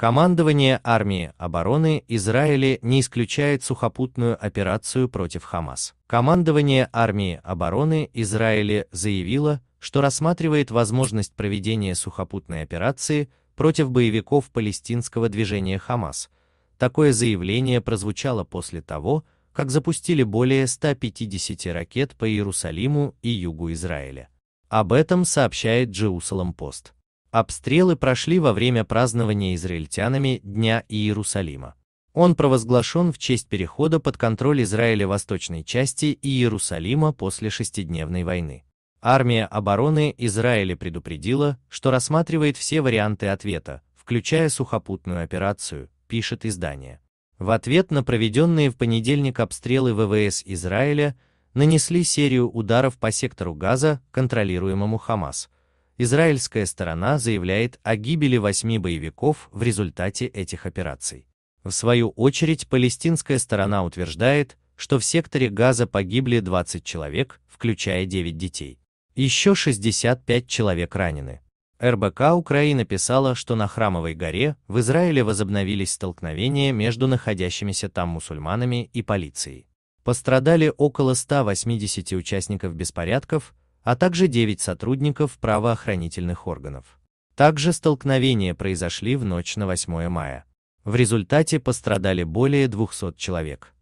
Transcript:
Командование армии обороны Израиля не исключает сухопутную операцию против Хамас. Командование армии обороны Израиля заявило, что рассматривает возможность проведения сухопутной операции против боевиков палестинского движения Хамас. Такое заявление прозвучало после того, как запустили более 150 ракет по Иерусалиму и югу Израиля. Об этом сообщает Jerusalem Пост. Обстрелы прошли во время празднования израильтянами Дня Иерусалима. Он провозглашен в честь перехода под контроль Израиля восточной части Иерусалима после шестидневной войны. Армия обороны Израиля предупредила, что рассматривает все варианты ответа, включая сухопутную операцию, пишет издание. В ответ на проведенные в понедельник обстрелы ВВС Израиля нанесли серию ударов по сектору Газа, контролируемому Хамас – израильская сторона заявляет о гибели восьми боевиков в результате этих операций. В свою очередь, палестинская сторона утверждает, что в секторе Газа погибли 20 человек, включая 9 детей. Еще 65 человек ранены. РБК Украины писала, что на Храмовой горе в Израиле возобновились столкновения между находящимися там мусульманами и полицией. Пострадали около 180 участников беспорядков, а также 9 сотрудников правоохранительных органов. Также столкновения произошли в ночь на 8 мая. В результате пострадали более 200 человек.